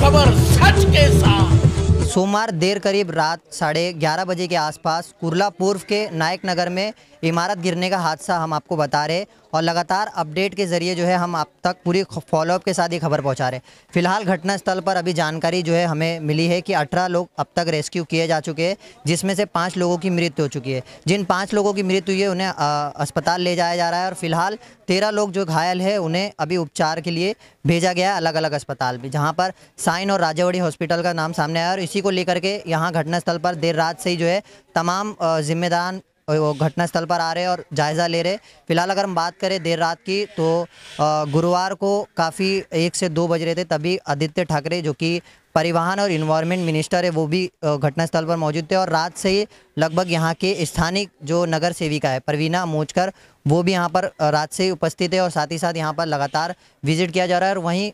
खबर सच के साथ सोमवार देर करीब रात साढ़े ग्यारह बजे के आसपास कुरला पूर्व के नायक नगर में इमारत गिरने का हादसा हम आपको बता रहे और लगातार अपडेट के ज़रिए जो है हम आप तक पूरी फॉलोअप के साथ ये खबर पहुंचा रहे फिलहाल घटनास्थल पर अभी जानकारी जो है हमें मिली है कि 18 लोग अब तक रेस्क्यू किए जा चुके हैं जिसमें से पाँच लोगों की मृत्यु हो चुकी है जिन पाँच लोगों की मृत्यु हुई है उन्हें अस्पताल ले जाया जा रहा है और फिलहाल तेरह लोग जो घायल है उन्हें अभी उपचार के लिए भेजा गया अलग अलग अस्पताल में जहाँ पर साइन और राजावड़ी हॉस्पिटल का नाम सामने आया और इसी को लेकर के यहाँ घटनास्थल पर देर रात से ही जो है तमाम जिम्मेदार घटनास्थल पर आ रहे और जायज़ा ले रहे फिलहाल अगर हम बात करें देर रात की तो गुरुवार को काफ़ी एक से दो बज रहे थे तभी आदित्य ठाकरे जो कि परिवहन और इन्वायरमेंट मिनिस्टर है वो भी घटनास्थल पर मौजूद थे और रात से ही लगभग यहाँ के स्थानीय जो नगर सेविका है परवीना मोचकर वो भी यहाँ पर रात से उपस्थित है और साथ ही साथ यहाँ पर लगातार विजिट किया जा रहा है और वहीं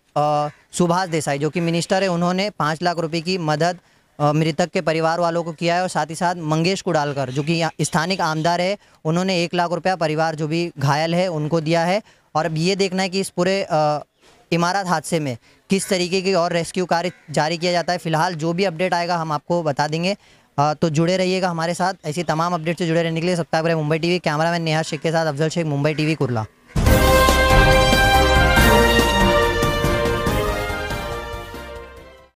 सुभाष देसाई जो कि मिनिस्टर है उन्होंने पाँच लाख रुपये की मदद मृतक के परिवार वालों को किया है और साथ ही साथ मंगेश कुड़ालकर जो कि स्थानिक आमदार है उन्होंने एक लाख रुपया परिवार जो भी घायल है उनको दिया है और अब ये देखना है कि इस पूरे इमारत हादसे में किस तरीके की और रेस्क्यू कार्य जारी किया जाता है फिलहाल जो भी अपडेट आएगा हम आपको बता देंगे तो जुड़े रहिएगा हमारे साथ ऐसी तमाम अपडेट से जुड़े रहने के लिए सप्ताह करें मुंबई टीवी कैमरामैन नेहा शेख के साथ अफजल शेख मुंबई टीवी कुरला